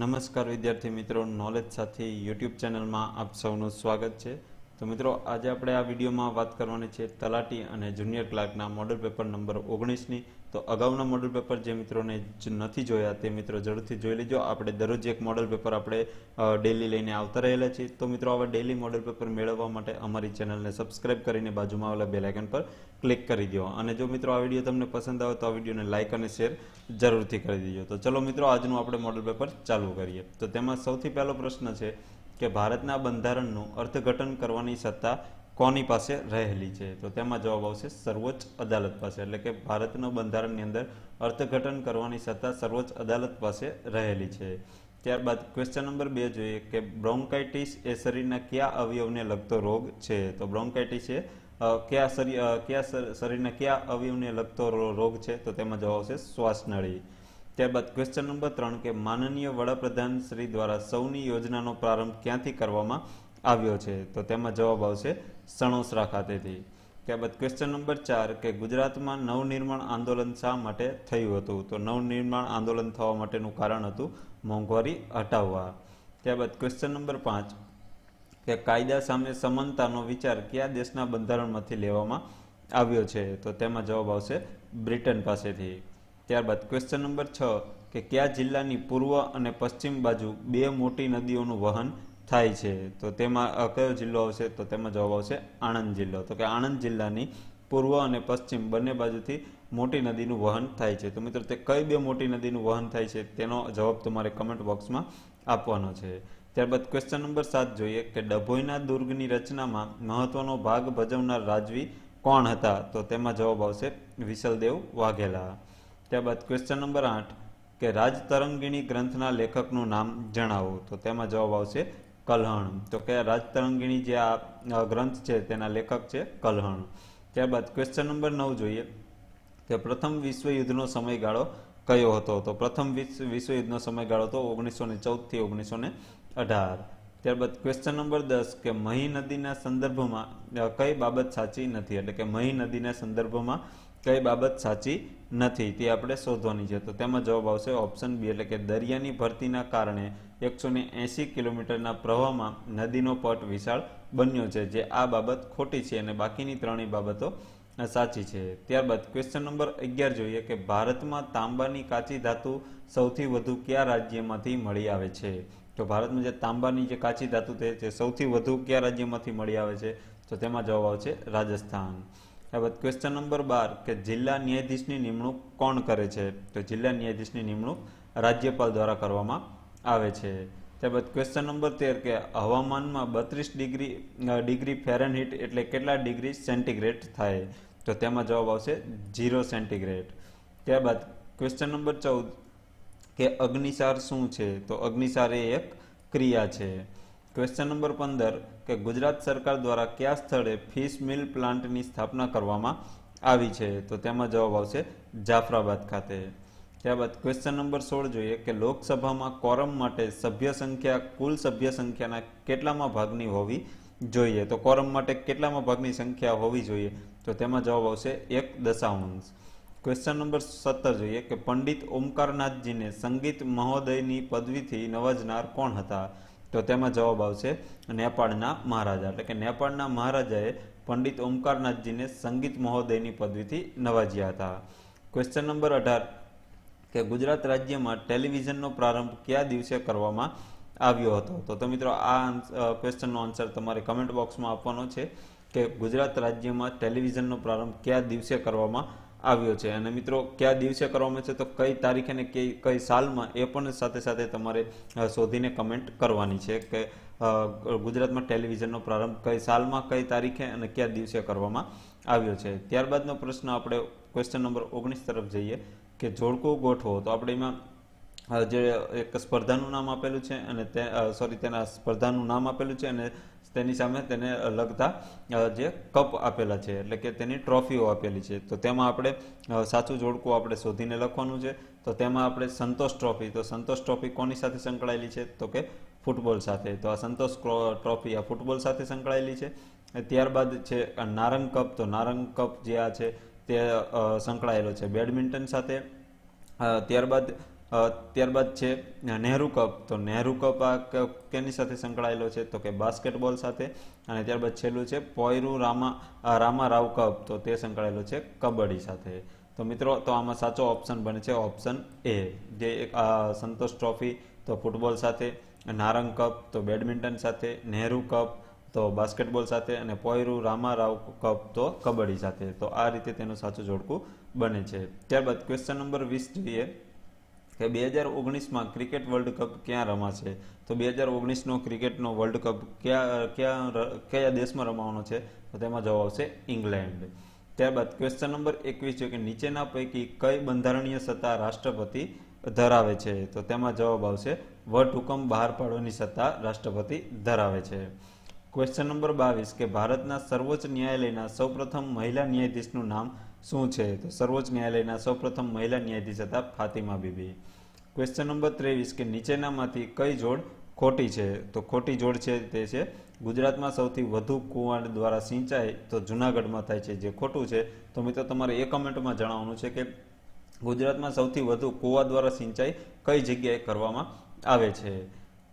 નમસ્કાર વિદ્યાર્થી મિત્રો નોલેજ સાથે યુટ્યુબ ચેનલમાં આપ સૌનું સ્વાગત છે તો મિત્રો આજે આપણે આ વિડીયોમાં વાત કરવાની છે તલાટી અને જુનિયર ક્લાર્કના મોડલ પેપર નંબર ઓગણીસની તો અગાઉના મોડલ પેપર જે મિત્રોને નથી જોયા તે મિત્રો જરૂરથી જોઈ લેજો આપણે દરરોજ એક મોડલ પેપર આપણે ડેલી લઈને આવતા રહેલા છીએ તો મિત્રો આવા ડેલી મોડલ પેપર મેળવવા માટે અમારી ચેનલને સબસ્ક્રાઈબ કરીને બાજુમાં આવેલા બેલાઇકન પર ક્લિક કરી દો અને જો મિત્રો આ વિડીયો તમને પસંદ આવે તો આ વિડીયોને લાઇક અને શેર જરૂરથી કરી દેજો તો ચલો મિત્રો આજનું આપણે મોડલ પેપર ચાલુ કરીએ તો તેમાં સૌથી પહેલો પ્રશ્ન છે કે ભારતના બંધારણનું અર્થઘટન કરવાની સત્તા કોની પાસે રહેલી છે તો તેમાં જવાબ આવશે સર્વોચ્ચ અદાલત પાસે એટલે કે ભારતના બંધારણની અંદર અર્થઘટન કરવાની સત્તા સર્વોચ્ચ અદાલત પાસે રહેલી છે ત્યારબાદ ક્વેશ્ચન નંબર બે જોઈએ કે બ્રોન્કાઇટિસ એ શરીરના કયા અવયવને લગતો રોગ છે તો બ્રોન્કાઇટિસ એ કયા શરીર કયા શરીરના કયા અવયવને લગતો રોગ છે તો તેમાં જવાબ આવશે શ્વાસનળી ત્યારબાદ ક્વેશ્ચન નંબર ત્રણ કે માનનીય વડાપ્રધાન શ્રી દ્વારા સૌની યોજનાનો પ્રારંભ ક્યાંથી કરવામાં આવ્યો છે તો તેમાં જવાબ આવશે સણોસરા ખાતેથી ત્યારબાદ ક્વેશ્ચન નંબર ચાર કે ગુજરાતમાં નવનિર્માણ આંદોલન શા માટે થયું હતું તો નવનિર્માણ આંદોલન થવા માટેનું કારણ હતું મોંઘવારી હટાવવા ત્યારબાદ ક્વેશ્ચન નંબર પાંચ કે કાયદા સામે સમાનતાનો વિચાર કયા દેશના બંધારણમાંથી લેવામાં આવ્યો છે તો તેમાં જવાબ આવશે બ્રિટન પાસેથી ત્યારબાદ ક્વેશ્ચન નંબર છ કે કયા જિલ્લાની પૂર્વ અને પશ્ચિમ બાજુ બે મોટી નદીઓનું વહન થાય છે તો તેમાં કયો જિલ્લો આવશે તો તેમાં જવાબ આવશે આણંદ જિલ્લો તો કે આણંદ જિલ્લાની પૂર્વ અને પશ્ચિમ બંને બાજુથી મોટી નદીનું વહન થાય છે તો મિત્રો તે કઈ બે મોટી નદીનું વહન થાય છે તેનો જવાબ તમારે કમેન્ટ બોક્સમાં આપવાનો છે ત્યારબાદ ક્વેશ્ચન નંબર સાત જોઈએ કે ડભોઈના દુર્ગની રચનામાં મહત્વનો ભાગ ભજવનાર રાજવી કોણ હતા તો તેમાં જવાબ આવશે વિશલદેવ વાઘેલા ત્યારબાદ ક્વેશ્ચન નંબર આઠ કે રાજતરંગીણી ગ્રંથના લેખકનું નામ જણાવો તો તેમાં જવાબ આવશે કલહણ તો કે રાજતરંગીણી જે આ ગ્રંથ છે તેના લેખક છે કલ્હણ ત્યારબાદ ક્વેશ્ચન નંબર નવ જોઈએ કે પ્રથમ વિશ્વયુદ્ધનો સમયગાળો કયો હતો તો પ્રથમ વિશ્વયુદ્ધનો સમયગાળો હતો ઓગણીસો ને ચૌદથી ઓગણીસો ને અઢાર ત્યારબાદ ક્વેશ્ચન નંબર દસ કે મહી નદીના સંદર્ભમાં કઈ બાબત સાચી નથી એટલે કે મહી નદીના સંદર્ભમાં કઈ બાબત સાચી નથી તે આપણે શોધવાની છે તો તેમાં જવાબ આવશે ઓપ્શન બી એટલે કે દરિયાની ભરતીના કારણે એકસો એંસી કિલોમીટરના પ્રવાહમાં નદીનો પટ વિશાળ બન્યો છે જે આ બાબત ખોટી છે અને બાકીની ત્રણેય બાબતો સાચી છે ત્યારબાદ ક્વેશ્ચન નંબર અગિયાર જોઈએ કે ભારતમાં તાંબાની કાચી ધાતુ સૌથી વધુ કયા રાજ્યમાંથી મળી આવે છે તો ભારતમાં જે તાંબાની જે કાચી ધાતુ છે સૌથી વધુ કયા રાજ્યમાંથી મળી આવે છે તો તેમાં જવાબ આવશે રાજસ્થાન ત્યારબાદ ક્વેશ્ચન નંબર બાર કે જિલ્લા ન્યાયાધીશની નિમણૂક કોણ કરે છે તો જિલ્લા ન્યાયાધીશની નિમણૂક રાજ્યપાલ દ્વારા કરવામાં આવે છે ત્યારબાદ ક્વેશ્ચન નંબર તેર કે હવામાનમાં બત્રીસ ડિગ્રી ડિગ્રી ફેરનહીટ એટલે કેટલા ડિગ્રી સેન્ટીગ્રેડ થાય તો તેમાં જવાબ આવશે ઝીરો સેન્ટીગ્રેડ ત્યારબાદ ક્વેશ્ચન નંબર ચૌદ કે અગ્નિસાર શું છે તો અગ્નિસાર એ એક ક્રિયા છે ક્વેશ્ચન નંબર પંદર કે ગુજરાત સરકાર દ્વારા કયા સ્થળે ફિશ મિલ પ્લાન્ટની સ્થાપના કરવામાં આવી છે તો તેમાં જવાબ આવશે જાફરાબાદ ખાતે ત્યારબાદ ક્વેશ્ચન નંબર સોળ જોઈએ કે લોકસભામાં કોરમ માટે સભ્ય સંખ્યા કુલ સભ્ય સંખ્યાના કેટલામાં ભાગની હોવી જોઈએ તો કોરમ માટે કેટલામાં ભાગની સંખ્યા હોવી જોઈએ તો તેમાં જવાબ આવશે એક દશાંશ ક્વેશ્ચન નંબર સત્તર જોઈએ કે પંડિત ઓમકારનાથજીને સંગીત મહોદયની પદવીથી નવાજનાર કોણ હતા તો તેમાં જવાબ આવશે નેપાળના મહારાજા એટલે કે નેપાળના મહારાજાએ પંડિત ઓમકારનાથજીને સંગીત મહોદયની પદવીથી નવાજ્યા હતા ક્વેશ્ચન નંબર અઢાર કે ગુજરાત રાજ્યમાં ટેલિવિઝનનો પ્રારંભ કયા દિવસે કરવામાં આવ્યો હતો તો મિત્રો આ ક્વેશ્ચનનો આન્સર તમારે કમેન્ટ બોક્સમાં આપવાનો છે કે ગુજરાત રાજ્યમાં ટેલિવિઝનનો પ્રારંભ કયા દિવસે કરવામાં આવ્યો છે અને મિત્રો કયા દિવસે કરવામાં છે તો કઈ તારીખે અને કઈ સાલમાં એ પણ સાથે સાથે તમારે શોધીને કમેન્ટ કરવાની છે કે ગુજરાતમાં ટેલિવિઝનનો પ્રારંભ કઈ સાલમાં કઈ તારીખે અને કયા દિવસે કરવામાં આવ્યો છે ત્યારબાદનો પ્રશ્ન આપણે ક્વેશ્ચન નંબર ઓગણીસ તરફ જઈએ કે જોડકું ગોઠવો તો આપણે એમાં જે એક સ્પર્ધાનું નામ આપેલું છે અને તે સોરી તેના સ્પર્ધાનું નામ આપેલું છે અને તેની સામે તેને લગતા જે કપ આપેલા છે એટલે કે તેની ટ્રોફીઓ આપેલી છે તો તેમાં આપણે સાચું જોડકું આપણે શોધીને લખવાનું છે તો તેમાં આપણે સંતોષ ટ્રોફી તો સંતોષ ટ્રોફી કોની સાથે સંકળાયેલી છે તો કે ફૂટબોલ સાથે તો આ સંતોષ ટ્રોફી આ ફૂટબોલ સાથે સંકળાયેલી છે ત્યારબાદ છે નારંગ કપ તો નારંગ કપ જે આ છે તે સંકળાયેલો છે બેડમિન્ટન સાથે ત્યારબાદ ત્યારબાદ છે નહેરુ કપ તો નહેરુ કપ આ કેની સાથે સંકળાયેલો છે તો કે બાસ્કેટબોલ સાથે અને ત્યારબાદ છેલ્લું છે પોયરુ રામા રામા રાવ કપ તો તે સંકળાયેલો છે કબડ્ડી સાથે તો મિત્રો તો આમાં સાચો ઓપ્શન બને છે ઓપ્શન એ જે એક સંતોષ ટ્રોફી તો ફૂટબોલ સાથે નારંગ કપ તો બેડમિન્ટન સાથે નહેરુ કપ તો બાસ્કેટબોલ સાથે અને પોયરુ રામા રાવ કપ તો કબડ્ડી સાથે તો આ રીતે તેનું સાચું જોડકું બને છે ત્યારબાદ ક્વેશ્ચન નંબર વીસ જોઈએ કે બે હજાર ઓગણીસમાં ક્રિકેટ વર્લ્ડ કપ ક્યાં રમાશે તો બે હજાર ઓગણીસનો ક્રિકેટનો વર્લ્ડ કપ ક્યાં ક્યાં કયા દેશમાં રમાવાનો છે તો તેમાં જવાબ આવશે ઇંગ્લેન્ડ ત્યારબાદ ક્વેશ્ચન નંબર એકવીસ જો કે નીચેના પૈકી કઈ બંધારણીય સત્તા રાષ્ટ્રપતિ ધરાવે છે તો તેમાં જવાબ આવશે વટ હુકમ બહાર પાડવાની સત્તા રાષ્ટ્રપતિ ધરાવે છે ક્વેશ્ચન નંબર બાવીસ કે ભારતના સર્વોચ્ચ ન્યાયાલયના સૌપ્રથમ મહિલા ન્યાયાધીશનું નામ શું છે તો સર્વોચ્ચ ન્યાયાલયના સૌપ્રથમ મહિલા ન્યાયાધીશ હતા ફાતિમા બીબી ક્વેશ્ચન નંબર ત્રેવીસ કે નીચેનામાંથી કઈ જોડ ખોટી છે તો ખોટી જોડ છે તે છે ગુજરાતમાં સૌથી વધુ કુવાડ દ્વારા સિંચાઈ તો જૂનાગઢમાં થાય છે જે ખોટું છે તો મિત્રો તમારે એ કમેન્ટમાં જણાવવાનું છે કે ગુજરાતમાં સૌથી વધુ કુવા દ્વારા સિંચાઈ કઈ જગ્યાએ કરવામાં આવે છે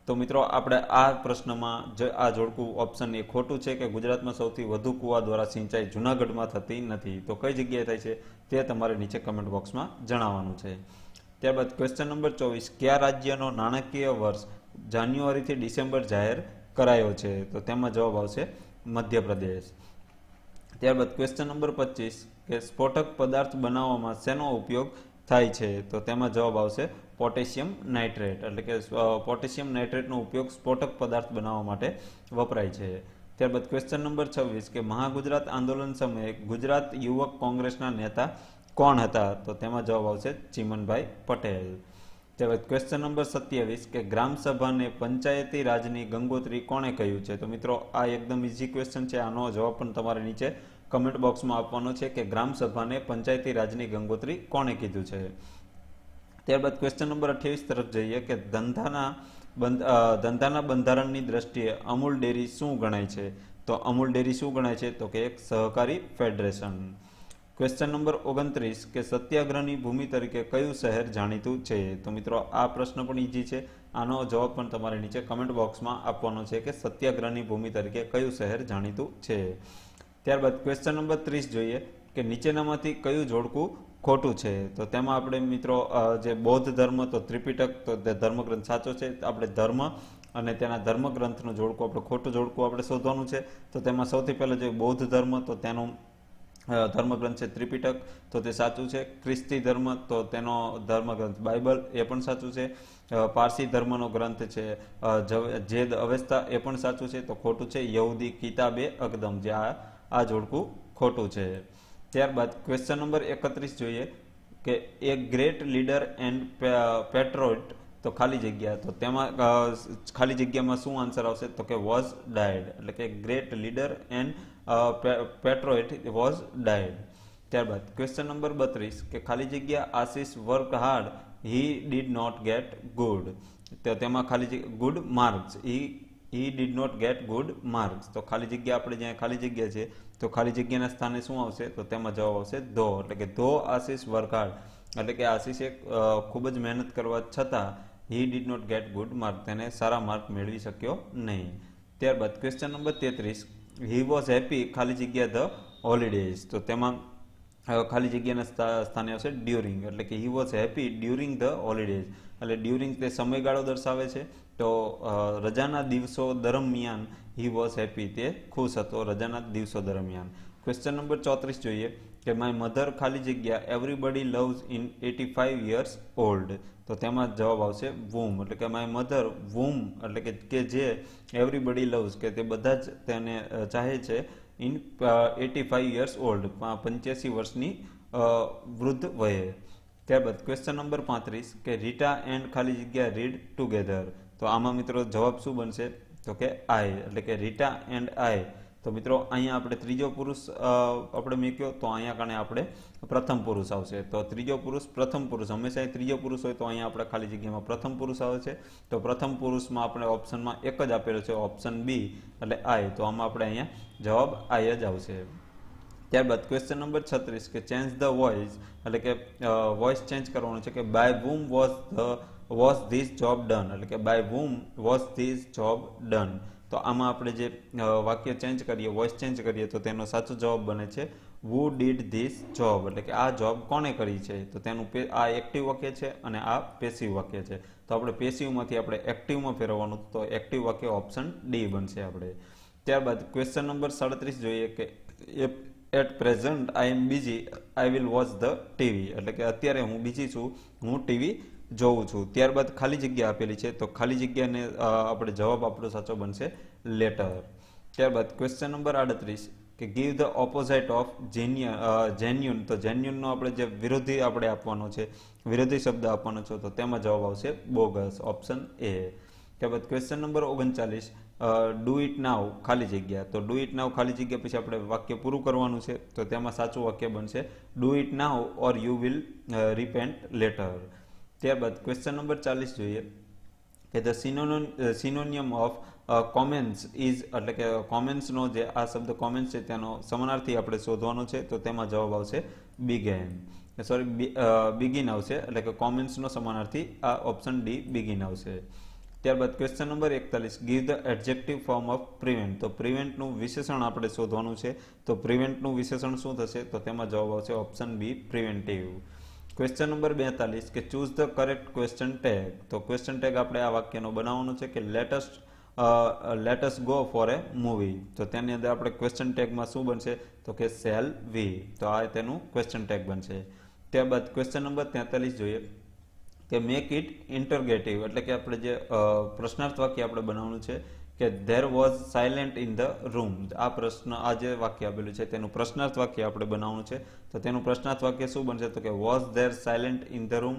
તો મિત્રો આપણે આ પ્રશ્નમાં આ જોડકું ઓપ્શન એ ખોટું છે કે ગુજરાતમાં સૌથી વધુ કુવા દ્વારા સિંચાઈ જૂનાગઢમાં થતી નથી તો કઈ જગ્યાએ થાય છે તે તમારે નીચે કમેન્ટ બોક્સમાં જણાવવાનું છે ત્યારબાદ ક્વેશ્ચન નંબર ચોવીસ કયા રાજ્યનો નાણાકીય વર્ષ જાન્યુઆરીથી ડિસેમ્બર જાહેર કરાયો છે તો તેમાં જવાબ આવશે મધ્યપ્રદેશ ત્યારબાદ ક્વેશ્ચન નંબર પચીસ કે સ્ફોટક પદાર્થ બનાવવામાં શેનો ઉપયોગ થાય છે તો તેમાં જવાબ આવશે પોટેશિયમ નાઇટ્રેટ એટલે કે પોટેશિયમ નાઇટ્રેટનો ઉપયોગ સ્ફોટક પદાર્થ બનાવવા માટે વપરાય છે ત્યારબાદ ક્વેશ્ચન નંબર છવ્વીસ કે મહાગુજરાત આંદોલન સમયે ગુજરાત યુવક કોંગ્રેસના નેતા કોણ હતા તો તેમાં જવાબ આવશે ચીમનભાઈ પટેલ ત્યારબાદ ક્વેશ્ચન નંબર સત્યાવીસ કે ગ્રામસભાને પંચાયતી રાજની ગંગોત્રી કોણે કહ્યું છે તો મિત્રો આ એકદમ ઇઝી ક્વેશ્ચન છે આનો જવાબ પણ તમારે નીચે કમેન્ટ બોક્સમાં આપવાનો છે કે ગ્રામસભાને પંચાયતી રાજની ગંગોત્રી કોણે કીધું છે ત્યારબાદ ક્વેશ્ચન નંબર અઠ્યાવીસ તરફ જઈએ કે ધંધાના ધંધાના બંધારણની દ્રષ્ટિએ અમૂલ ડેરી શું ગણાય છે તો અમૂલ ડેરી શું ગણાય છે તો કે એક સહકારી ફેડરેશન ક્વેશ્ચન નંબર ઓગણત્રીસ કે સત્યાગ્રહની ભૂમિ તરીકે કયું શહેર જાણીતું છે તો મિત્રો આ પ્રશ્ન પણ ઈજી છે આનો જવાબ પણ તમારે નીચે કમેન્ટ બોક્સમાં આપવાનો છે કે સત્યાગ્રહની ભૂમિ તરીકે કયું શહેર જાણીતું છે ત્યારબાદ ક્વેશ્ચન નંબર ત્રીસ જોઈએ કે નીચેનામાંથી કયું જોડકું ખોટું છે તો તેમાં આપણે મિત્રો જે બૌદ્ધ ધર્મ તો ત્રિપિટક તો તે ધર્મગ્રંથ સાચો છે આપણે ધર્મ અને તેના ધર્મગ્રંથનું જોડકું આપણે ખોટું જોડકું આપણે શોધવાનું છે તો તેમાં સૌથી પહેલાં જોઈએ બૌદ્ધ ધર્મ તો તેનો ધર્મગ્રંથ છે ત્રિપિટક તો તે સાચું છે ખ્રિસ્તી ધર્મ તો તેનો ધર્મગ્રંથ બાઇબલ એ પણ સાચું છે પારસી ધર્મનો ગ્રંથ છે જેદ અવેસ્તા એ પણ સાચું છે તો ખોટું છે યહૂદી કિતાબે અકદમ જે આ આ જોડકું ખોટું છે ત્યારબાદ ક્વેશ્ચન નંબર એકત્રીસ જોઈએ કે a great leader and patriot તો ખાલી જગ્યા તો તેમાં ખાલી જગ્યામાં શું આન્સર આવશે તો કે વોઝ ડાયડ એટલે કે great leader and patriot was died ત્યારબાદ ક્વેશ્ચન નંબર બત્રીસ કે ખાલી જગ્યા Ashish work hard he did not get good તો તેમાં ખાલી good marks he he did not get good marks તો ખાલી જગ્યા આપણે જ્યાં ખાલી જગ્યા છે તો ખાલી જગ્યાના સ્થાને શું આવશે તો તેમાં જવાબ આવશે ધો એટલે કે ધો આશીષ વર્ઘાડ એટલે કે આશીષે ખૂબ જ મહેનત કરવા છતાં he did not get good mark તેને સારા માર્ક મેળવી શક્યો નહીં ત્યારબાદ ક્વેશ્ચન નંબર તેત્રીસ હી વોઝ હેપી ખાલી જગ્યા ધ હોલિડેઝ તો તેમાં ખાલી જગ્યાના સ્થાને આવશે ડ્યુરિંગ એટલે કે he was happy during the holidays એટલે ડ્યુરિંગ તે સમયગાળો દર્શાવે છે તો રજાના દિવસો દરમિયાન હી વોઝ હેપી તે ખુશ હતો રજાના દિવસો દરમિયાન ક્વેશ્ચન નંબર ચોત્રીસ જોઈએ કે માય મધર ખાલી જગ્યા everybody loves in eighty five years old તો તેમાં જવાબ આવશે વૂમ એટલે કે માય મધર વૂમ એટલે કે કે જે એવરીબડી લવ્સ કે તે બધા જ તેને ચાહે છે in eighty five years old પંચ્યાસી વર્ષની વૃદ્ધ વયે ત્યારબાદ ક્વેશ્ચન નંબર પાંત્રીસ કે રીટા એન્ડ ખાલી જગ્યા રીડ ટુગેધર તો આમાં મિત્રો જવાબ શું બનશે તો કે આઈ એટલે કે રીટા એન્ડ આઈ તો મિત્રો અહીંયા આપણે ત્રીજો પુરુષ આપણે મૂક્યો તો અહીંયા કારણે આપણે પ્રથમ પુરુષ આવશે તો ત્રીજો પુરુષ પ્રથમ પુરુષ હંમેશા ત્રીજો પુરુષ હોય તો અહીંયા આપણે ખાલી જગ્યામાં પ્રથમ પુરુષ આવે છે તો પ્રથમ પુરુષમાં આપણે ઓપ્શનમાં એક જ આપેલો છે ઓપ્શન બી એટલે આઈ તો આમાં આપણે અહીંયા જવાબ આઈ જ આવશે ત્યારબાદ ક્વેશ્ચન નંબર છત્રીસ કે ચેન્જ ધ વોઇસ એટલે કે વોઇસ ચેન્જ કરવાનું છે કે by whom was the was this job done એટલે કે by whom was these job done તો આમાં આપણે જે વાક્ય ચેન્જ કરીએ વોઇસ ચેન્જ કરીએ તો તેનો સાચો જવાબ બને છે વુ ડીડ ધીસ જોબ એટલે કે આ જોબ કોને કરી છે તો તેનું આ એક્ટિવ વાક્ય છે અને આ પેસિવ વાક્ય છે તો આપણે પેસિવમાંથી આપણે એક્ટિવમાં ફેરવવાનું તો એક્ટિવ વાક્ય ઓપ્શન ડી બનશે આપણે ત્યારબાદ ક્વેશ્ચન નંબર સાડત્રીસ જોઈએ કે એટ પ્રેઝન્ટ આઈ એમ બીજી I will watch the TV એટલે કે અત્યારે હું બીજી છું હું ટીવી જોઉં છું ત્યારબાદ ખાલી જગ્યા આપેલી છે તો ખાલી જગ્યાને આપણે જવાબ આપણો સાચો બનશે લેટર ત્યારબાદ ક્વેશ્ચન નંબર આડત્રીસ કે give the opposite of genuine genuine તો જેન્યુનનો આપણે જે વિરોધી આપણે આપવાનો છે વિરોધી શબ્દ આપવાનો છે તો તેમાં જવાબ આવશે બોગસ ઓપ્શન એ ત્યારબાદ ક્વેશ્ચન નંબર ઓગણચાલીસ ડુ ઇટ નાવ ખાલી જગ્યા તો ડુ ઇટ નાવ ખાલી જગ્યા પછી આપણે વાક્ય પૂરું કરવાનું છે તો તેમાં સાચું વાક્ય બનશે do it now or you will repent later ત્યારબાદ ક્વેશ્ચન નંબર ચાલીસ જોઈએ કે ધ સિનોન સિનોનિયમ ઓફ કોમેન્સ ઇઝ એટલે કે કોમેન્સનો જે આ શબ્દ કોમેન્ટ્સ છે તેનો સમાનાર્થી આપણે શોધવાનો છે તો તેમાં જવાબ આવશે બિગેન સોરી બિગિન આવશે એટલે કે કોમેન્સનો સમાનાર્થી આ ઓપ્શન ડી બિગિન આવશે ત્યારબાદ ક્વેશ્ચન નંબર એકતાલીસ give the adjective form of prevent તો પ્રિવેન્ટનું વિશેષણ આપણે શોધવાનું છે તો પ્રિવેન્ટનું વિશેષણ શું થશે તો તેમાં જવાબ આવશે option B preventive question number બેતાલીસ કે choose the correct question tag તો ક્વેશ્ચન ટેગ આપણે આ વાક્યનો બનાવવાનો છે કે let us let us go for a movie તો તેની અંદર આપણે ક્વેશ્ચન ટેગમાં શું બનશે તો કે સેલ વી તો આ તેનું ક્વેશ્ચન ટેગ બનશે ત્યારબાદ ક્વેશ્ચન નંબર તેતાલીસ જોઈએ કે મેક ઇટ ઇન્ટરગેટિવ એટલે કે આપણે જે પ્રશ્નાર્થ વાક્ય આપણે બનાવવાનું છે કે there was silent in the room આ પ્રશ્ન આ જે વાક્ય આપેલું છે તેનું પ્રશ્નાર્થ વાક્ય આપણે બનાવવાનું છે તો તેનું પ્રશ્નાર્થ વાક્ય શું બનશે તો કે was there silent in the room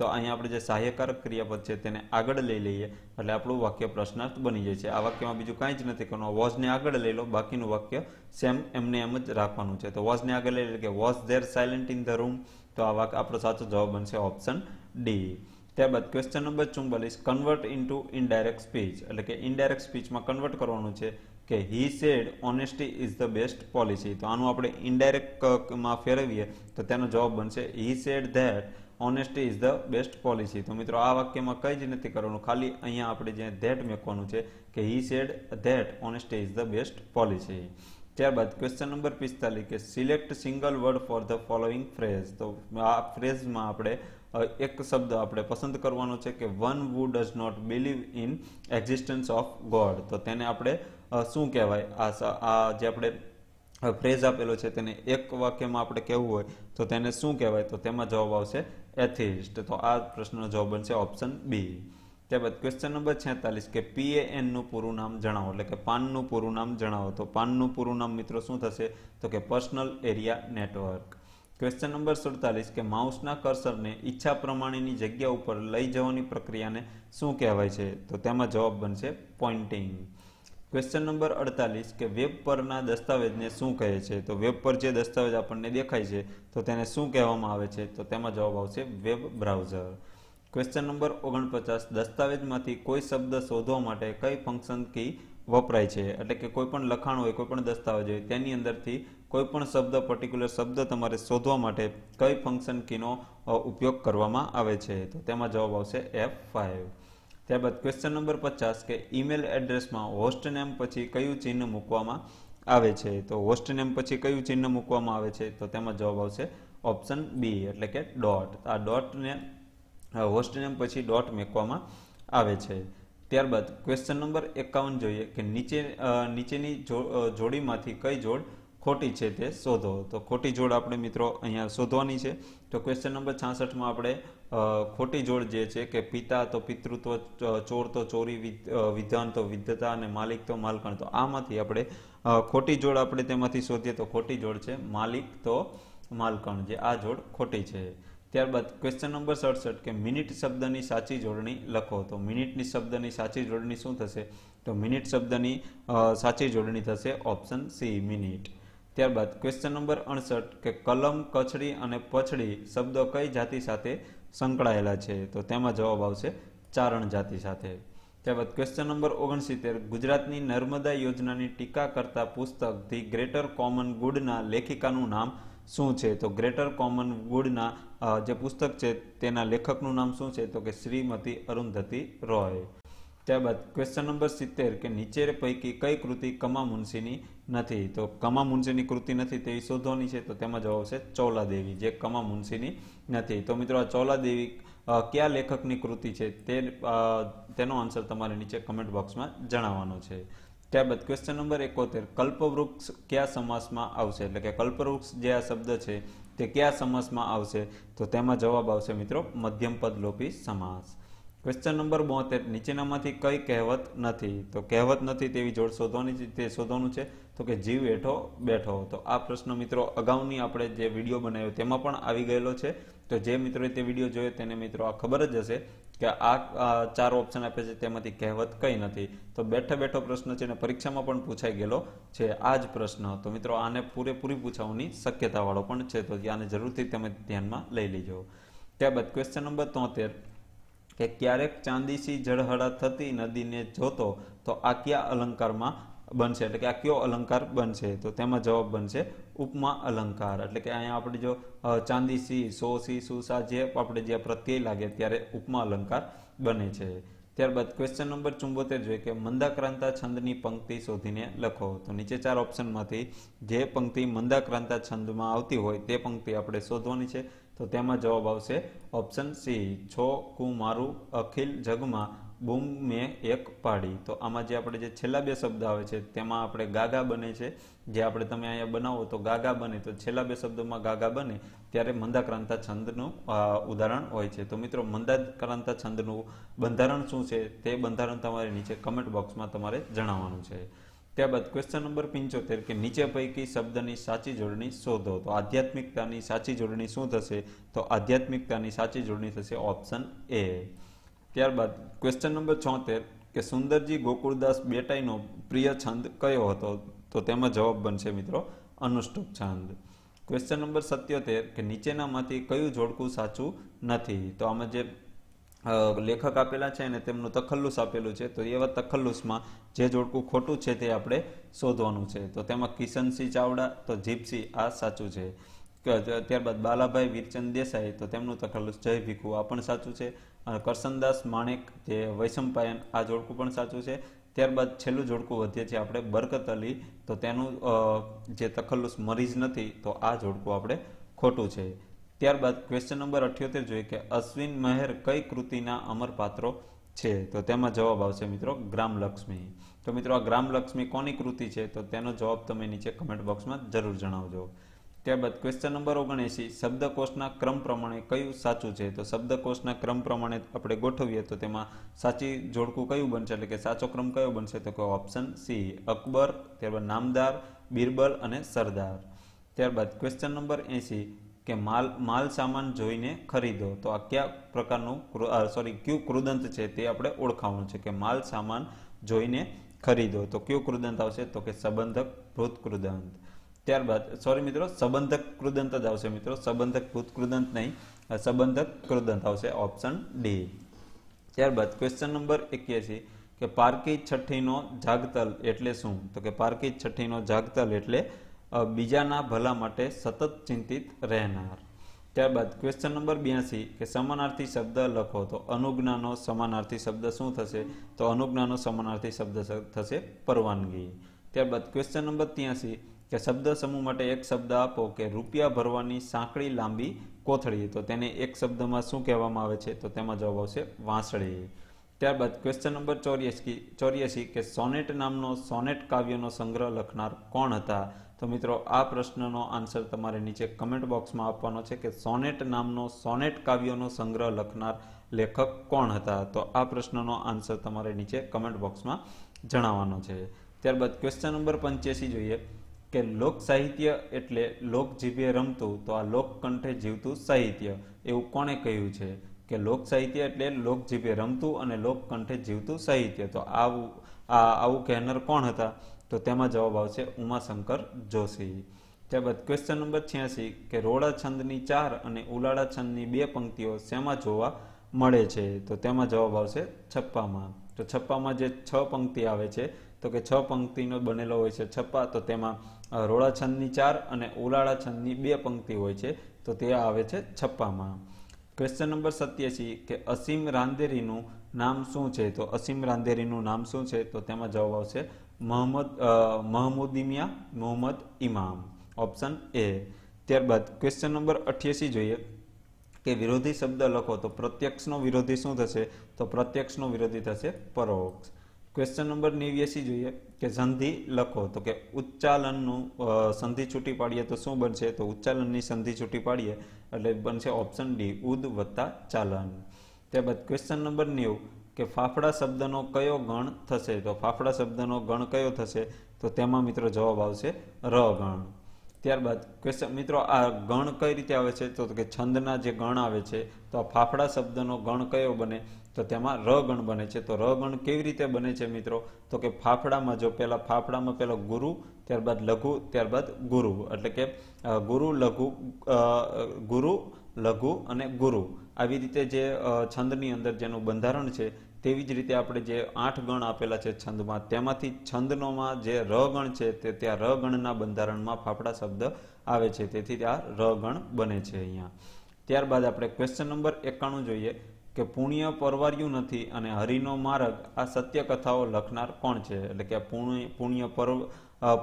તો અહીંયા આપણે જે સહાયકારક ક્રિયાપદ છે તેને આગળ લઈ લઈએ એટલે આપણું વાક્ય પ્રશ્નાર્થ બની જાય છે આ વાક્યમાં બીજું કાંઈ જ નથી કરવાનું વોઝને આગળ લઈ લો બાકીનું વાક્ય સેમ એમને એમ જ રાખવાનું છે તો વોઝને આગળ લઈ લે કે was there silent in the room તો આ વાક આપણો સાચો જવાબ બનશે ઓપ્શન ડી ત્યારબાદ ક્વેશ્ચન નંબર ચુમ્બાલીસ કન્વર્ટ ઇન્ટુ ઇનડાયરેક્ટ સ્પીચ એટલે કે ઇનડાયરેક્ટ સ્પીચમાં કન્વર્ટ કરવાનું છે કે he said honesty is the best policy તો આનું આપણે ઇનડાયરેક્ટમાં ફેરવીએ તો તેનો જવાબ બનશે he said that honesty is the best policy તો મિત્રો આ વાક્યમાં કંઈ જ નથી કરવાનું ખાલી અહીંયા આપણે જે ધેટ મેકવાનું છે કે he said that honesty is the best policy ત્યારબાદ ક્વેશ્ચન નંબર પિસ્તાલીસ કે select single word for the following phrase તો આ ફ્રેઝમાં આપણે એક શબ્દ આપણે પસંદ કરવાનો છે કે one who does not believe in existence of God તો તેને આપણે શું કહેવાય આ જે આપણે ફ્રેઝ આપેલો છે તેને એક વાક્યમાં આપણે કહેવું હોય તો તેને શું કહેવાય તો તેમાં જવાબ આવશે એથિસ્ટ તો આ પ્રશ્નનો જવાબ બનશે ઓપ્શન બી ત્યારબાદ ક્વેશ્ચન નંબર છેતાલીસ કે પીએએનનું પૂરું નામ જણાવો એટલે કે પાનનું પૂરું નામ જણાવો તો પાનનું પૂરું નામ મિત્રો શું થશે તો કે personal area network question number સુડતાલીસ કે માઉસના કર્સરને ઈચ્છા પ્રમાણેની જગ્યા ઉપર લઈ જવાની પ્રક્રિયાને શું કહેવાય છે તો તેમાં જવાબ બનશે પોઇન્ટિંગ ક્વેશ્ચન નંબર અડતાલીસ કે વેબ પરના દસ્તાવેજને શું કહે છે તો વેબ પર જે દસ્તાવેજ આપણને દેખાય છે તો તેને શું કહેવામાં આવે છે તો તેમાં જવાબ આવશે વેબ બ્રાઉઝર ક્વેશ્ચન નંબર ઓગણપચાસ દસ્તાવેજમાંથી કોઈ શબ્દ શોધવા માટે કઈ ફંક્શન કી વપરાય છે એટલે કે કોઈ પણ લખાણ હોય કોઈ પણ દસ્તાવેજ હોય તેની અંદરથી કોઈ પણ શબ્દ પર્ટિક્યુલર શબ્દ તમારે શોધવા માટે કઈ ફંક્શન કીનો ઉપયોગ કરવામાં આવે છે તો તેમાં જવાબ આવશે એફ ફાઇવ ત્યારબાદ ક્વેશ્ચન નંબર પચાસ કે ઈમેલ એડ્રેસમાં હોસ્ટ નેમ પછી કયું ચિહ્ન મૂકવામાં આવે છે તો હોસ્ટ નેમ પછી કયું ચિહ્ન મૂકવામાં આવે છે તો તેમાં જવાબ આવશે ઓપ્શન બી એટલે કે ડોટ આ ડોટને હોસ્ટનેમ પછી ડોટ મેકવામાં આવે છે ત્યારબાદ ક્વેશ્ચન નંબર એકાવન જોઈએ કે નીચે નીચેની જોડીમાંથી કઈ જોડ ખોટી છે તે શોધો તો ખોટી જોડ આપણે મિત્રો અહીંયા શોધવાની છે તો ક્વેશ્ચન નંબર છાસઠમાં આપણે ખોટી જોડ જે છે કે પિતા તો પિતૃત્વ ચોર તો ચોરી વિધાન તો વિધતા અને માલિક તો માલકણ તો આમાંથી આપણે ખોટી જોડ આપણે તેમાંથી શોધીએ તો ખોટી જોડ છે માલિક તો માલકણ જે આ જોડ ખોટી છે ત્યારબાદ ક્વેશ્ચન નંબર સડસઠ કે મિનિટ શબ્દની સાચી જોડણી લખો તો મિનિટની શબ્દની સાચી જોડણી શું થશે તો મિનિટ શબ્દની સાચી જોડણી થશે ઓપ્શન સી મિનિટ ત્યારબાદ ક્વેશ્ચન નંબર અડસઠ કે કલમ કચડી અને પછડી શબ્દો કઈ જાતિ સાથે સંકળાયેલા છે તો તેમાં જવાબ આવશે ચારણ જાતિ સાથે ત્યારબાદ ક્વેશ્ચન નંબર ઓગણસિત્તેર ગુજરાતની નર્મદા યોજનાની ટીકા કરતા પુસ્તક ધી ગ્રેટર કોમન ગુડના લેખિકાનું નામ શું છે તો ગ્રેટર કોમન ગુડના જે પુસ્તક છે તેના લેખકનું નામ શું છે તો કે શ્રીમતી અરુંધતી રોય ત્યારબાદ ક્વેશ્ચન નંબર સિત્તેર કે નીચે પૈકી કઈ કૃતિ કમા મુનશીની નથી તો કમા મુનશીની કૃતિ નથી તેવી શોધવાની છે તો તેમાં જવાબ છે ચૌલાદેવી જે કમા મુનશીની નથી તો મિત્રો આ ચૌલાદેવી કયા લેખકની કૃતિ છે તે તેનો આન્સર તમારે નીચે કમેન્ટ બોક્સમાં જણાવવાનો છે ત્યારબાદ ક્વેશ્ચન નંબર એકોતેર કલ્પવૃક્ષ ક્યાં સમાસમાં આવશે એટલે કે કલ્પવૃક્ષ જે આ શબ્દ છે તે કયા સમાસમાં આવશે તો તેમાં જવાબ આવશે મિત્રો મધ્યમ પદ લોપી સમાસ ક્વેશ્ચન નંબર બોતેર નીચેનામાંથી કઈ કહેવત નથી તો કહેવત નથી તેવી જોડ શોધવાની તે શોધવાનું છે તો કે જીવ હેઠો બેઠો તો આ પ્રશ્ન મિત્રો અગાઉની આપણે જે વિડીયો બનાવ્યો તેમાં પણ આવી ગયેલો છે તો જે મિત્રોએ તે વિડીયો જોયો તેને મિત્રો આ ખબર જ હશે કે આ ચાર ઓપ્શન આપે છે તેમાંથી કહેવત કંઈ નથી તો બેઠો બેઠો પ્રશ્ન છે અને પરીક્ષામાં પણ પૂછાઈ ગયેલો છે આ જ પ્રશ્ન તો મિત્રો આને પૂરેપૂરી પૂછવાની શક્યતાવાળો પણ છે તો આને જરૂરથી તમે ધ્યાનમાં લઈ લેજો ત્યારબાદ ક્વેશ્ચન નંબર તોતેર કે ક્યારેક ચાંદીસી જળહળા થતી નદીને જોતો તો આ કયા અલંકારમાં બનશે એટલે કે આ કયો અલંકાર બનશે તો તેમાં જવાબ બનશે ઉપમા અલંકાર એટલે કે અહીંયા આપણે જો ચાંદી સી સો સી સુસા જે આપણે જે પ્રત્યય લાગે ત્યારે ઉપમા અલંકાર બને છે ત્યારબાદ ક્વેશ્ચન નંબર ચુંબોતેર જોઈએ કે મંદાક્રાંતા છંદની પંક્તિ શોધીને લખો તો નીચે ચાર ઓપ્શનમાંથી જે પંક્તિ મંદાક્રાંતા છંદમાં આવતી હોય તે પંક્તિ આપણે શોધવાની છે તો તેમાં જવાબ આવશે ઓપ્શન સી છો કુ મારું અખિલ જગમાં બૂમ મેં એક પાડી તો આમાં જે આપણે જે છેલ્લા બે શબ્દ આવે છે તેમાં આપણે ગાગા બને છે જે આપણે તમે અહીંયા બનાવો તો ગાગા બને તો છેલ્લા બે શબ્દોમાં ગાગા બને ત્યારે મંદાક્રાંતા છંદનું ઉદાહરણ હોય છે તો મિત્રો મંદાક્રાંતા છંદનું બંધારણ શું છે તે બંધારણ તમારે નીચે કમેન્ટ બોક્સમાં તમારે જણાવવાનું છે ત્યારબાદ ક્વેશ્ચન નંબર પંચોતેર કે નીચે પૈકી શબ્દની સાચી જોડણી શોધો તો આધ્યાત્મિકતાની સાચી જોડણી શું થશે તો આધ્યાત્મિકતાની સાચી જોડણી થશે ઓપ્શન એ ત્યારબાદ ક્વેશ્ચન નંબર છોતેર કે સુંદરજી ગોકુળદાસ બેટાઈનો પ્રિય છંદ કયો હતો તો તેમાં જવાબ બનશે મિત્રો અનુષ્ટુપ છંદ ક્વેશ્ચન નંબર સત્યોતેર કે નીચેનામાંથી કયું જોડકું સાચું નથી તો આમાં જે લેખક આપેલા છે અને તેમનું તખલ્લુસ આપેલું છે તો એવા તખલ્લુસમાં જે જોડકું ખોટું છે તે આપણે શોધવાનું છે તો તેમાં કિશનસિંહ ચાવડા તો જીપસિંહ આ સાચું છે ત્યારબાદ બાલાભાઈ વીરચંદ દેસાઈ તો તેમનું તખલ્લુસ જય ભીખુ આ પણ સાચું છે અને કરસનદાસ માણેક જે વૈષમપાયન આ જોડકું પણ સાચું છે ત્યારબાદ છેલ્લું જોડકું વધીએ છીએ આપણે બરકત અલી તો તેનું જે તખલ્લુસ મરીજ નથી તો આ જોડકું આપણે ખોટું છે ત્યારબાદ ક્વેશ્ચન નંબર અઠ્યોતેર જોઈએ કે અશ્વિન મહેર કઈ કૃતિના અમર પાત્રો છે તો તેમાં જવાબ આવશે મિત્રો ગ્રામલક્ષ્મી તો મિત્રો આ ગ્રામલક્ષ્મી કોની કૃતિ છે તો તેનો જવાબ તમે નીચે કમેન્ટ બોક્સમાં જરૂર જણાવજો ત્યારબાદ ક્વેશ્ચન નંબર ઓગણએંસી શબ્દકોશના ક્રમ પ્રમાણે કયું સાચું છે તો શબ્દકોશના ક્રમ પ્રમાણે આપણે ગોઠવીએ તો તેમાં સાચી જોડકું કયું બનશે એટલે કે સાચો ક્રમ કયો બનશે તો કે ઓપ્શન સી અકબર ત્યારબાદ નામદાર બિરબલ અને સરદાર ત્યારબાદ ક્વેશ્ચન નંબર એંસી કે માલ માલ સામાન જોઈને ખરીદો તો આ કયા પ્રકારનું સોરી ક્યુ કૃદંત છે તે આપણે ઓળખાવવાનું છે કે માલ સામાન જોઈને ખરીદો તો કયો કૃદંત આવશે તો કે સંબંધક ભૂત કૃદંત ત્યારબાદ સોરી મિત્રો સંબંધક કૃદંત જ આવશે મિત્રો સંબંધક કૃદંત નહીં સંબંધક કૃદંત આવશે ઓપ્શન ડી ત્યારબાદ ક્વેશ્ચન નંબર એક્યાસી કે પારકી છઠ્ઠીનો જાગતલ એટલે શું તો કે પારકી છઠ્ઠીનો જાગતલ એટલે બીજાના ભલા માટે સતત ચિંતિત રહેનાર ત્યારબાદ ક્વેશ્ચન નંબર બ્યાસી કે સમાનાર્થી શબ્દ લખો તો અનુજ્ઞાનો સમાનાર્થી શબ્દ શું થશે તો અનુજ્ઞાનો સમાનાર્થી શબ્દ થશે પરવાનગી ત્યારબાદ ક્વેશ્ચન નંબર ત્યાંસી કે શબ્દ સમૂહ માટે એક શબ્દ આપો કે રૂપિયા ભરવાની સાંકડી લાંબી કોથળી તો તેને એક શબ્દમાં શું કહેવામાં આવે છે તો તેમાં જવાબ આવશે વાંસળી ત્યારબાદ ક્વેશ્ચન નંબર ચોર્યાસી ચોર્યાસી કે સોનેટ નામનો સોનેટ કાવ્યનો સંગ્રહ લખનાર કોણ હતા તો મિત્રો આ પ્રશ્નનો આન્સર તમારે નીચે કમેન્ટ બોક્સમાં આપવાનો છે કે સોનેટ નામનો સોનેટ કાવ્યનો સંગ્રહ લખનાર લેખક કોણ હતા તો આ પ્રશ્નનો આન્સર તમારે નીચે કમેન્ટ બોક્સમાં જણાવવાનો છે ત્યારબાદ ક્વેશ્ચન નંબર પંચ્યાસી જોઈએ કે લોક સાહિત્ય એટલે લોક જીભે રમતું તો આ લોક કંઠે જીવતું સાહિત્ય એવું કોણે કહ્યું છે કે લોક સાહિત્ય એટલે લોક જીભે રમતું અને લોક કંઠે જીવતું સાહિત્ય તો આવું આ આવું કહેનાર કોણ હતા તો તેમાં જવાબ આવશે ઉમાશંકર જોશી ત્યારબાદ ક્વેશ્ચન નંબર છ્યાસી કે રોડા છંદની ચાર અને ઉલાળા છંદની બે પંક્તિઓ શેમાં જોવા મળે છે તો તેમાં જવાબ આવશે છપ્પામાં તો છપ્પામાં જે છ પંક્તિ આવે છે તો કે છ પંક્તિનો બનેલો હોય છે છપ્પા તો તેમાં રોળા છંદની ચાર અને ઉલાળા છંદની બે પંક્તિ હોય છે તો તે આવે છે છપ્પામાં ક્વેશ્ચન નંબર સત્યાસી કે અસીમ રાંદેરીનું નામ શું છે તો અસીમ રાંદેરીનું નામ શું છે તો તેમાં જવાબ આવશે મોહમ્મદ મહમુદિમિયા મોહમ્મદ ઇમામ ઓપ્શન એ ત્યારબાદ ક્વેશ્ચન નંબર અઠ્યાસી જોઈએ કે વિરોધી શબ્દ લખો તો પ્રત્યક્ષનો વિરોધી શું થશે તો પ્રત્યક્ષનો વિરોધી થશે પરોક્ષ ક્વેશ્ચન નંબર નેવ્યાસી જોઈએ કે સંધિ લખો તો કે ઉચ્ચાલનનું સંધિ છૂટી પાડીએ તો શું બનશે તો ઉચ્ચાલનની સંધિ છૂટી પાડીએ એટલે બનશે ઓપ્શન ડી ઉદ વત્તા ચાલન ત્યારબાદ ક્વેશ્ચન નંબર નેવું કે ફાફડા શબ્દનો કયો ગણ થશે તો ફાફડા શબ્દનો ગણ કયો થશે તો તેમાં મિત્રો જવાબ આવશે ર ગણ ત્યારબાદ ક્વેશ્ચન મિત્રો આ ગણ કઈ રીતે આવે છે તો કે છંદના જે ગણ આવે છે તો આ ફાફડા શબ્દનો ગણ કયો બને તો તેમાં ર ગણ બને છે તો ર ગણ કેવી રીતે બને છે મિત્રો તો કે ફાફડામાં જો પહેલાં ફાફડામાં પહેલો ગુરુ ત્યારબાદ લઘુ ત્યારબાદ ગુરુ એટલે કે ગુરુ લઘુ ગુરુ લઘુ અને ગુરુ આવી રીતે જે છંદની અંદર જેનું બંધારણ છે તેવી જ રીતે આપણે જે આઠ ગણ આપેલા છે છંદમાં તેમાંથી છંદનોમાં જે ર ગણ છે તે ત્યાં ર ગણના બંધારણમાં ફાફડા શબ્દ આવે છે તેથી આ ર ગણ બને છે અહીંયા ત્યારબાદ આપણે ક્વેશ્ચન નંબર એકાણું જોઈએ કે પુણ્ય પરવાર્યું નથી અને હરિનો માર્ગ આ સત્ય કથાઓ લખનાર કોણ છે એટલે કે પુણ્ય પુણ્ય પરવ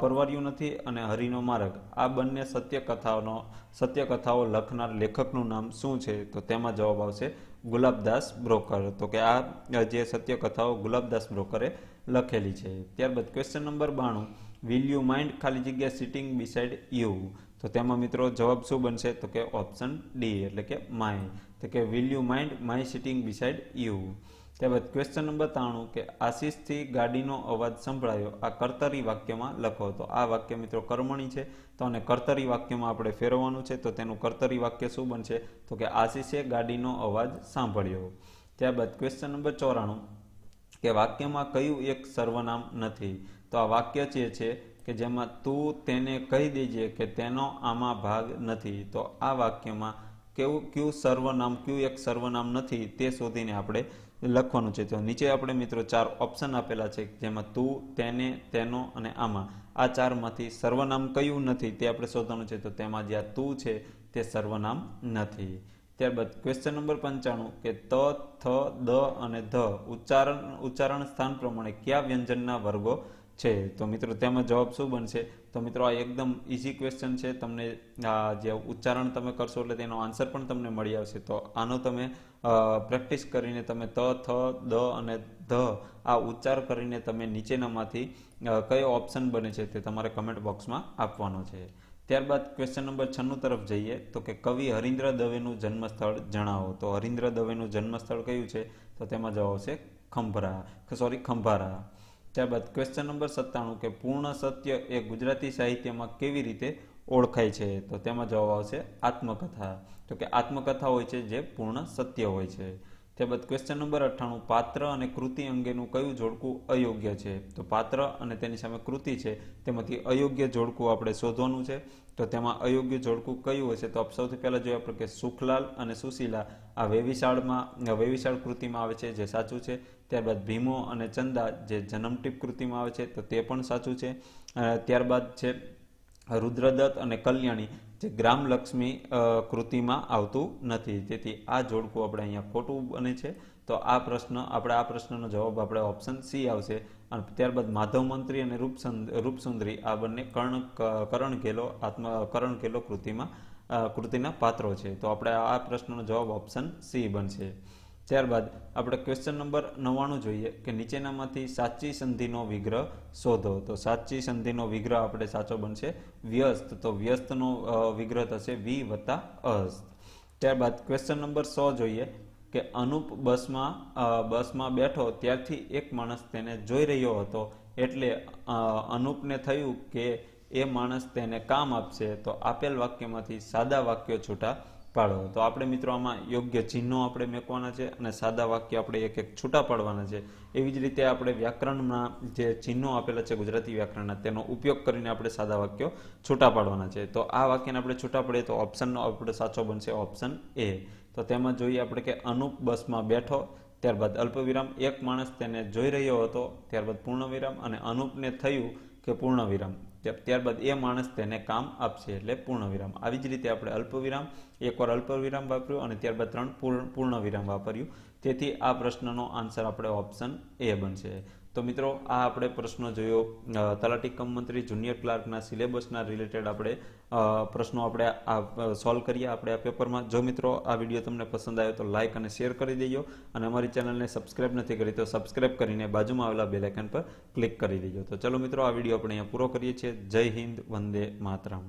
પરવાર્યું નથી અને હરિનો માર્ગ આ બંને સત્ય કથાઓનો સત્ય કથાઓ લખનાર લેખકનું નામ શું છે તો તેમાં જવાબ આવશે ગુલાબદાસ બ્રોકર તો કે આ જે સત્ય કથાઓ ગુલાબદાસ બ્રોકરે લખેલી છે ત્યારબાદ ક્વેશ્ચન નંબર બાણું વિલ યુ માઇન્ડ ખાલી જગ્યા સિટિંગ બિસાઇડ યુ તો તેમાં મિત્રો જવાબ શું બનશે તો કે ઓપ્શન ડી એટલે કે માય તો કે will you mind my sitting beside you ત્યારબાદ ક્વેશ્ચન નંબર ત્રાણું કે આશીષથી ગાડીનો અવાજ સંભળાયો આ કર્તરી વાક્યમાં લખો તો આ વાક્ય મિત્રો કર્મણી છે તો અને કર્તરી વાક્યમાં આપણે ફેરવવાનું છે તો તેનું કર્તરી વાક્ય શું બનશે તો કે આશીષે ગાડીનો અવાજ સાંભળ્યો ત્યારબાદ ક્વેશ્ચન નંબર ચોરાણું કે વાક્યમાં કયું એક સર્વનામ નથી તો આ વાક્ય જે છે કે જેમાં તું તેને કહી દેજે કે તેનો આમાં ભાગ નથી તો આ વાક્યમાં કેવું કયું સર્વનામ કયું એક સર્વનામ નથી તે શોધીને આપણે લખવાનું છે તો નીચે આપણે મિત્રો ચાર ઓપ્શન આપેલા છે જેમાં તું તેને તેનો અને આમાં આ ચારમાંથી સર્વનામ કયું નથી તે આપણે શોધવાનું છે તો તેમાં જ્યાં તું છે તે સર્વનામ નથી ત્યારબાદ ક્વેશ્ચન નંબર પંચાણું કે ત થ દ અને ધ ઉચ્ચારણ ઉચ્ચારણ સ્થાન પ્રમાણે કયા વ્યંજનના વર્ગો છે તો મિત્રો તેમાં જવાબ શું બનશે તો મિત્રો આ એકદમ ઇઝી ક્વેશ્ચન છે તમને આ જે ઉચ્ચારણ તમે કરશો એટલે તેનો આન્સર પણ તમને મળી આવશે તો આનો તમે પ્રેક્ટિસ કરીને તમે ત થ દ અને ધ આ ઉચ્ચાર કરીને તમે નીચેનામાંથી કયો ઓપ્શન બને છે તે તમારે કમેન્ટ બોક્સમાં આપવાનો છે ત્યારબાદ ક્વેશ્ચન નંબર છન્નું તરફ જઈએ તો કે કવિ હરિન્દ્ર દવેનું જન્મસ્થળ જણાવો તો હરિન્દ્ર દવેનું જન્મસ્થળ કયું છે તો તેમાં જવાબ છે ખંભરા સોરી ખંભારા ત્યારબાદ ક્વેશ્ચન નંબર સત્તાણું કે પૂર્ણ સત્ય એ ગુજરાતી સાહિત્યમાં કેવી રીતે ઓળખાય છે તો તેમાં જવાબ આવશે આત્મકથા તો કે આત્મકથા હોય છે જે પૂર્ણ સત્ય હોય છે ત્યારબાદ ક્વેશ્ચન નંબર અઠ્ઠાણું પાત્ર અને કૃતિ અંગેનું કયું જોડકું અયોગ્ય છે તો પાત્ર અને તેની સામે કૃતિ છે તેમાંથી અયોગ્ય જોડકું આપણે શોધવાનું છે તો તેમાં અયોગ્ય જોડકું કયું હશે તો આપ સૌથી પહેલાં જોઈએ આપણે કે સુખલાલ અને સુશીલા આ વેવિશાળમાં વેવિશાળ કૃતિમાં આવે છે જે સાચું છે ત્યારબાદ ભીમો અને ચંદા જે જન્મટીપ કૃતિમાં આવે છે તો તે પણ સાચું છે ત્યારબાદ છે રુદ્રદત્ત અને કલ્યાણી જે ગ્રામલક્ષ્મી કૃતિમાં આવતું નથી તેથી આ જોડકું આપણે અહીંયા ખોટું બને છે તો આ પ્રશ્ન આપણે આ પ્રશ્નનો જવાબ આપણે ઓપ્શન સી આવશે અને ત્યારબાદ માધવ મંત્રી અને રૂપસુંદરી આ બંને કર્ણ કરણ ઘેલો આત્મ કરણ ઘેલો કૃતિમાં કૃતિના પાત્રો છે તો આપણે આ પ્રશ્નનો જવાબ ઓપ્શન સી બનશે ત્યારબાદ આપણે ક્વેશ્ચન નંબર નવ્વાણું જોઈએ કે નીચેનામાંથી સાચી સંધિનો વિગ્રહ શોધો તો સાચી સંધિનો વિગ્રહ આપણે સાચો બનશે વ્યસ્ત તો વ્યસ્તનો વિગ્રહ થશે વી વત્તા અસ્ત ત્યારબાદ ક્વેશ્ચન નંબર સો જોઈએ કે અનુપ બસમાં બસમાં બેઠો ત્યારથી એક માણસ તેને જોઈ રહ્યો હતો એટલે અનુપને થયું કે એ માણસ તેને કામ આપશે તો આપેલ વાક્યમાંથી સાદા વાક્યો છૂટા પાડો તો આપણે મિત્રો આમાં યોગ્ય ચિહ્નો આપણે મેકવાના છે અને સાદા વાક્ય આપણે એક એક છૂટા પાડવાના છે એવી જ રીતે આપણે વ્યાકરણમાં જે ચિહ્નો આપેલા છે ગુજરાતી વ્યાકરણના તેનો ઉપયોગ કરીને આપણે સાદા વાક્યો છૂટા પાડવાના છે તો આ વાક્યને આપણે છૂટા પાડીએ તો ઓપ્શનનો આપણે સાચો બનશે ઓપ્શન એ તો તેમાં જોઈએ આપણે કે અનુપ બસમાં બેઠો ત્યારબાદ અલ્પવિરામ એક માણસ તેને જોઈ રહ્યો હતો ત્યારબાદ પૂર્ણ વિરામ અને અનુપને થયું કે પૂર્ણ વિરામ ત્યારબાદ એ માણસ તેને કામ આપશે એટલે પૂર્ણ વિરામ આવી જ રીતે આપણે અલ્પવિરામ એકવાર અલ્પવિરામ વાપર્યું અને ત્યારબાદ ત્રણ પૂર્ણ વિરામ વાપર્યું તેથી આ પ્રશ્નનો આન્સર આપણે ઓપ્શન એ બનશે તો મિત્રો આ આપણે પ્રશ્ન જોયો તલાટી કમ મંત્રી જુનિયર ક્લાર્કના સિલેબસના રિલેટેડ આપણે પ્રશ્નો આપણે આ સોલ્વ કરીએ આપણે આ પેપરમાં જો મિત્રો આ વિડીયો તમને પસંદ આવ્યો તો લાઇક અને શેર કરી દેજો અને અમારી ચેનલને સબસ્ક્રાઇબ નથી કરી તો સબસ્ક્રાઇબ કરીને બાજુમાં આવેલા બેલાઇકન પર ક્લિક કરી દેજો તો ચલો મિત્રો આ વિડીયો આપણે અહીંયા પૂરો કરીએ છીએ જય હિન્દ વંદે માતરમ